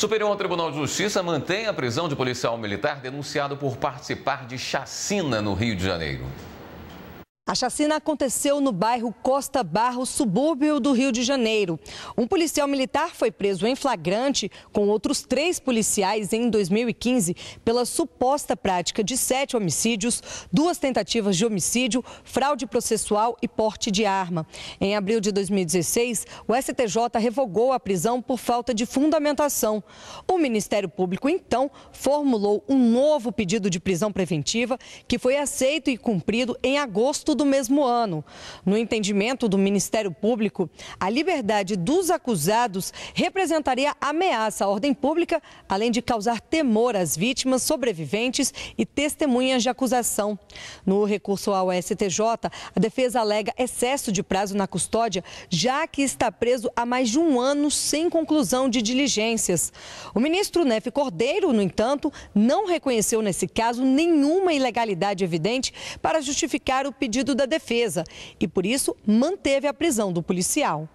Superior Tribunal de Justiça mantém a prisão de policial militar denunciado por participar de chacina no Rio de Janeiro. A chacina aconteceu no bairro Costa Barro, subúrbio do Rio de Janeiro. Um policial militar foi preso em flagrante com outros três policiais em 2015 pela suposta prática de sete homicídios, duas tentativas de homicídio, fraude processual e porte de arma. Em abril de 2016, o STJ revogou a prisão por falta de fundamentação. O Ministério Público, então, formulou um novo pedido de prisão preventiva que foi aceito e cumprido em agosto do mesmo ano. No entendimento do Ministério Público, a liberdade dos acusados representaria ameaça à ordem pública, além de causar temor às vítimas, sobreviventes e testemunhas de acusação. No recurso ao STJ, a defesa alega excesso de prazo na custódia, já que está preso há mais de um ano sem conclusão de diligências. O ministro Neff Cordeiro, no entanto, não reconheceu nesse caso nenhuma ilegalidade evidente para justificar o pedido pedido da defesa e, por isso, manteve a prisão do policial.